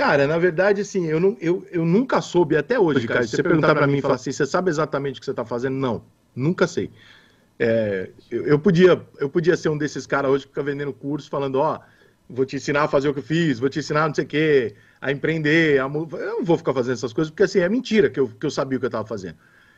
Cara, na verdade, assim, eu, não, eu, eu nunca soube até hoje, cara. Se você perguntar para mim e falar assim, você sabe exatamente o que você tá fazendo? Não, nunca sei. É, eu, eu, podia, eu podia ser um desses caras hoje que fica vendendo curso, falando, ó, oh, vou te ensinar a fazer o que eu fiz, vou te ensinar não sei o quê, a empreender, a... eu não vou ficar fazendo essas coisas, porque assim, é mentira que eu, que eu sabia o que eu estava fazendo.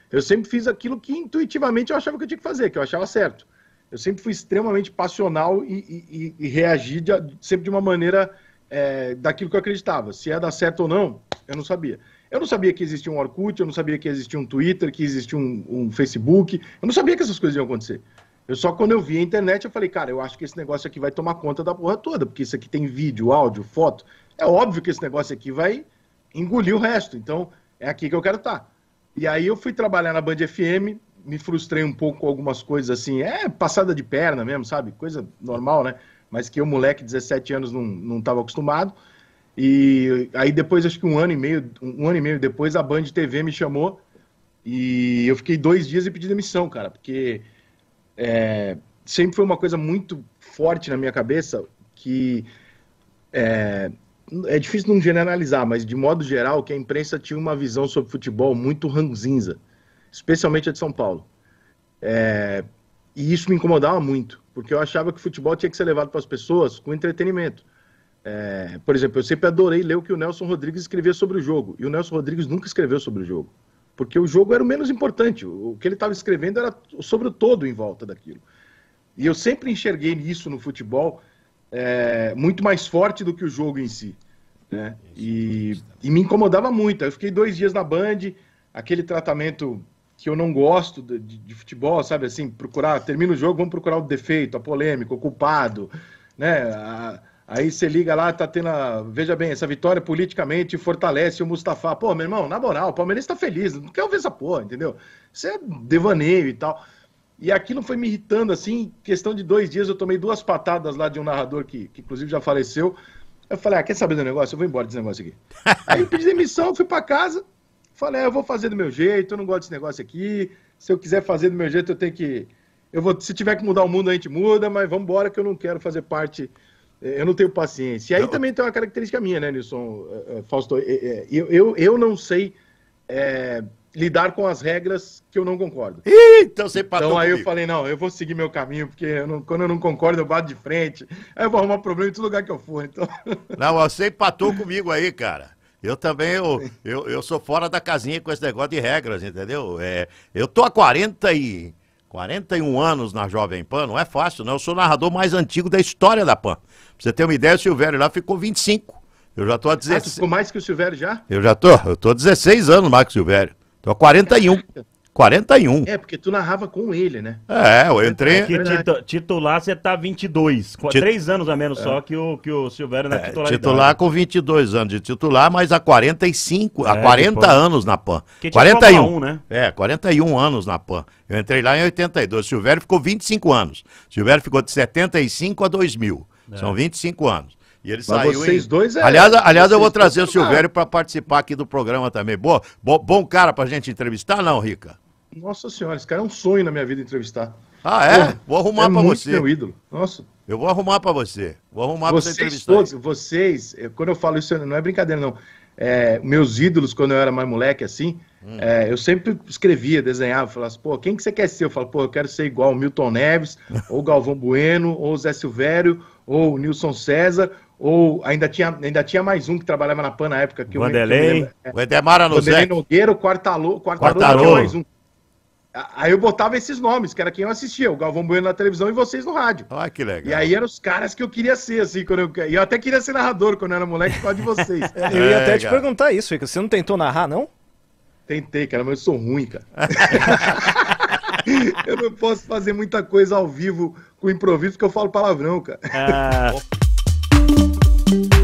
Eu sempre fiz aquilo que intuitivamente eu achava que eu tinha que fazer, que eu achava certo. Eu sempre fui extremamente passional e, e, e reagi de, sempre de uma maneira é, daquilo que eu acreditava. Se ia dar certo ou não, eu não sabia. Eu não sabia que existia um Orkut, eu não sabia que existia um Twitter, que existia um, um Facebook. Eu não sabia que essas coisas iam acontecer. Eu só quando eu vi a internet, eu falei, cara, eu acho que esse negócio aqui vai tomar conta da porra toda, porque isso aqui tem vídeo, áudio, foto. É óbvio que esse negócio aqui vai engolir o resto. Então, é aqui que eu quero estar. Tá. E aí eu fui trabalhar na Band FM, me frustrei um pouco com algumas coisas assim, é passada de perna mesmo, sabe? Coisa normal, né? mas que o moleque, 17 anos, não estava acostumado. E aí depois, acho que um ano e meio, um ano e meio depois, a Band TV me chamou e eu fiquei dois dias e pedi demissão, cara, porque é, sempre foi uma coisa muito forte na minha cabeça que é, é, difícil não generalizar, mas de modo geral que a imprensa tinha uma visão sobre futebol muito ranzinza, especialmente a de São Paulo. É, e isso me incomodava muito porque eu achava que o futebol tinha que ser levado para as pessoas com entretenimento. É, por exemplo, eu sempre adorei ler o que o Nelson Rodrigues escrevia sobre o jogo, e o Nelson Rodrigues nunca escreveu sobre o jogo, porque o jogo era o menos importante, o que ele estava escrevendo era sobre o todo em volta daquilo. E eu sempre enxerguei isso no futebol é, muito mais forte do que o jogo em si. Né? E, e me incomodava muito. Eu fiquei dois dias na Band, aquele tratamento que eu não gosto de, de, de, futebol, sabe assim, procurar, termina o jogo, vamos procurar o defeito, a polêmica, o culpado, né? A, aí você liga lá, tá tendo, a, veja bem, essa vitória politicamente fortalece o Mustafa. Pô, meu irmão, na moral, o Palmeirense tá feliz, não quer ouvir essa porra, entendeu? Isso é devaneio e tal. E aquilo foi me irritando, assim, questão de dois dias eu tomei duas patadas lá de um narrador que, que inclusive já faleceu. Eu falei, ah, quer saber do negócio? Eu vou embora desse negócio aqui. aí eu pedi demissão, fui para casa, Falei, ah, eu vou fazer do meu jeito, eu não gosto desse negócio aqui. Se eu quiser fazer do meu jeito, eu tenho que. Eu vou, se tiver que mudar o mundo, a gente muda, mas vamos embora que eu não quero fazer parte. Eh, eu não tenho paciência. E aí não. também tem uma característica minha, né, Nilson? Eh, eh, Fausto, eu, eu, eu não sei é, lidar com as regras que eu não concordo. Ih, então você Então aí comigo. eu falei, não, eu vou seguir meu caminho, porque eu não, quando eu não concordo, eu bato de frente. Aí eu vou arrumar problema em todo lugar que eu for. Então... Não, você empatou comigo aí, cara. Eu também, eu, eu, eu, sou fora da casinha com esse negócio de regras, entendeu? É, eu tô há 40 e, 41 anos na Jovem Pan, não é fácil, não. Eu sou o narrador mais antigo da história da Pan. Pra você ter uma ideia, o Silvério lá ficou 25. Eu já tô há 16. Ah, ficou mais que o Silvério já? Eu já tô, eu tô há 16 anos mais que o Silvério. Tô há 41. 41. É, porque tu narrava com ele, né? É, eu é entrei. É titu titular você tá 22. Com Tit... Três anos a menos é. só que o, que o Silvério na é, titularidade. Titular com 22 anos de titular, mas há 45, é, há 40 depois. anos na PAN. Que 41, 1, né? É, 41 anos na PAN. Eu entrei lá em 82. Silvério ficou 25 anos. Silvério ficou de 75 a 2000. É. São 25 anos. E ele Mas saiu. Vocês em... dois é... Aliás, aliás vocês eu vou trazer o é Silvério para participar aqui do programa também. Boa, bom, bom cara para gente entrevistar, não, Rica? Nossa senhora, esse cara é um sonho na minha vida entrevistar. Ah, é? Pô, vou arrumar é para você. meu ídolo. Nossa. Eu vou arrumar para você. Vou arrumar para você entrevistar. Todos, vocês, quando eu falo isso, não é brincadeira, não. É, meus ídolos, quando eu era mais moleque, assim, hum. é, eu sempre escrevia, desenhava, falava assim, pô, quem que você quer ser? Eu falo, pô, eu quero ser igual o Milton Neves, ou Galvão Bueno, ou Zé Silvério, ou Nilson César, ou ainda tinha, ainda tinha mais um que trabalhava na PAN na época. Que Vanderlei, eu, o Edemar Anuzé. Nogueira, o Quartalô, Quartalô. Quartalo. mais um. Aí eu botava esses nomes, que era quem eu assistia, o Galvão Bueno na televisão e vocês no rádio. Ah, que legal. E aí eram os caras que eu queria ser, assim, quando eu... E eu até queria ser narrador quando eu era moleque por causa de vocês. é, eu ia até te perguntar isso, Rico. Você não tentou narrar, não? Tentei, cara, mas eu sou ruim, cara. eu não posso fazer muita coisa ao vivo com improviso, porque eu falo palavrão, cara. Ah.